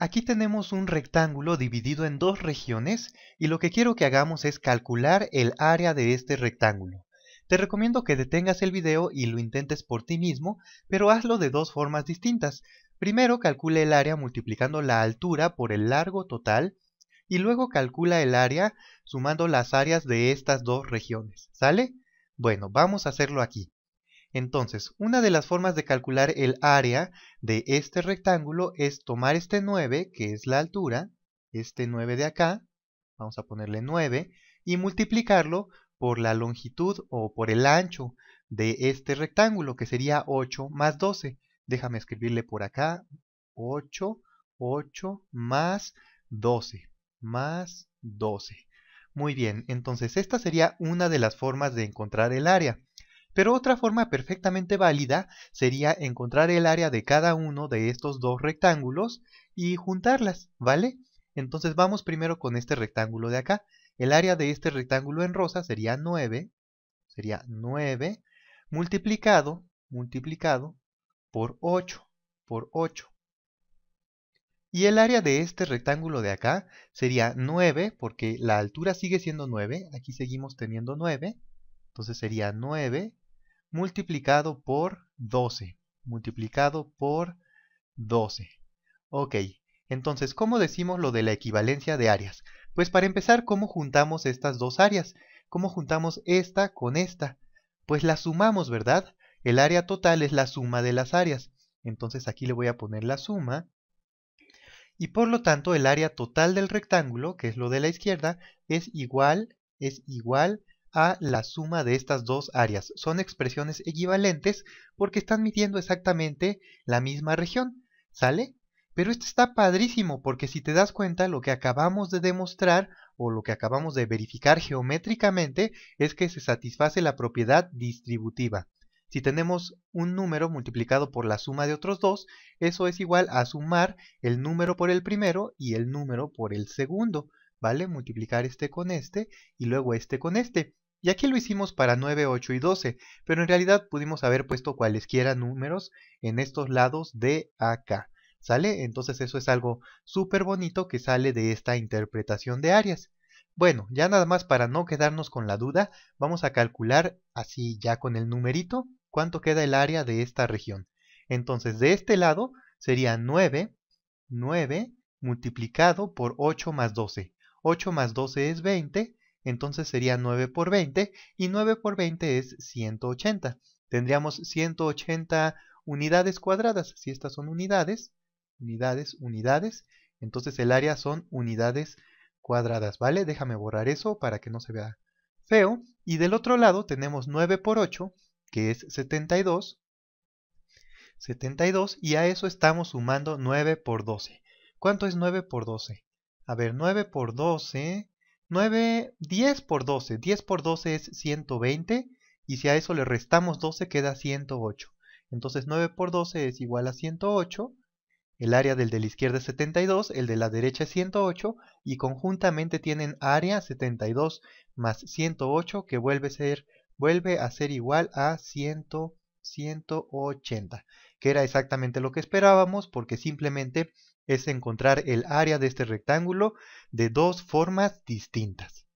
Aquí tenemos un rectángulo dividido en dos regiones y lo que quiero que hagamos es calcular el área de este rectángulo. Te recomiendo que detengas el video y lo intentes por ti mismo, pero hazlo de dos formas distintas. Primero calcula el área multiplicando la altura por el largo total y luego calcula el área sumando las áreas de estas dos regiones. ¿Sale? Bueno, vamos a hacerlo aquí. Entonces, una de las formas de calcular el área de este rectángulo es tomar este 9, que es la altura, este 9 de acá, vamos a ponerle 9, y multiplicarlo por la longitud o por el ancho de este rectángulo, que sería 8 más 12. Déjame escribirle por acá, 8, 8 más 12, más 12. Muy bien, entonces esta sería una de las formas de encontrar el área. Pero otra forma perfectamente válida sería encontrar el área de cada uno de estos dos rectángulos y juntarlas, ¿vale? Entonces vamos primero con este rectángulo de acá. El área de este rectángulo en rosa sería 9, sería 9 multiplicado, multiplicado por 8, por 8. Y el área de este rectángulo de acá sería 9, porque la altura sigue siendo 9, aquí seguimos teniendo 9, entonces sería 9 multiplicado por 12. Multiplicado por 12. Ok, entonces, ¿cómo decimos lo de la equivalencia de áreas? Pues para empezar, ¿cómo juntamos estas dos áreas? ¿Cómo juntamos esta con esta? Pues la sumamos, ¿verdad? El área total es la suma de las áreas. Entonces aquí le voy a poner la suma. Y por lo tanto, el área total del rectángulo, que es lo de la izquierda, es igual, es igual a la suma de estas dos áreas. Son expresiones equivalentes porque están midiendo exactamente la misma región, ¿sale? Pero esto está padrísimo porque si te das cuenta lo que acabamos de demostrar o lo que acabamos de verificar geométricamente es que se satisface la propiedad distributiva. Si tenemos un número multiplicado por la suma de otros dos, eso es igual a sumar el número por el primero y el número por el segundo, ¿vale? Multiplicar este con este y luego este con este. Y aquí lo hicimos para 9, 8 y 12, pero en realidad pudimos haber puesto cualesquiera números en estos lados de acá. ¿Sale? Entonces eso es algo súper bonito que sale de esta interpretación de áreas. Bueno, ya nada más para no quedarnos con la duda, vamos a calcular así ya con el numerito cuánto queda el área de esta región. Entonces de este lado sería 9, 9 multiplicado por 8 más 12. 8 más 12 es 20, entonces sería 9 por 20 y 9 por 20 es 180. Tendríamos 180 unidades cuadradas, si estas son unidades, unidades, unidades, entonces el área son unidades cuadradas, ¿vale? Déjame borrar eso para que no se vea feo. Y del otro lado tenemos 9 por 8, que es 72, 72, y a eso estamos sumando 9 por 12. ¿Cuánto es 9 por 12? A ver, 9 por 12 9, 10 por 12. 10 por 12 es 120 y si a eso le restamos 12 queda 108. Entonces 9 por 12 es igual a 108. El área del de la izquierda es 72, el de la derecha es 108 y conjuntamente tienen área 72 más 108 que vuelve a ser, vuelve a ser igual a 108. 180, que era exactamente lo que esperábamos porque simplemente es encontrar el área de este rectángulo de dos formas distintas.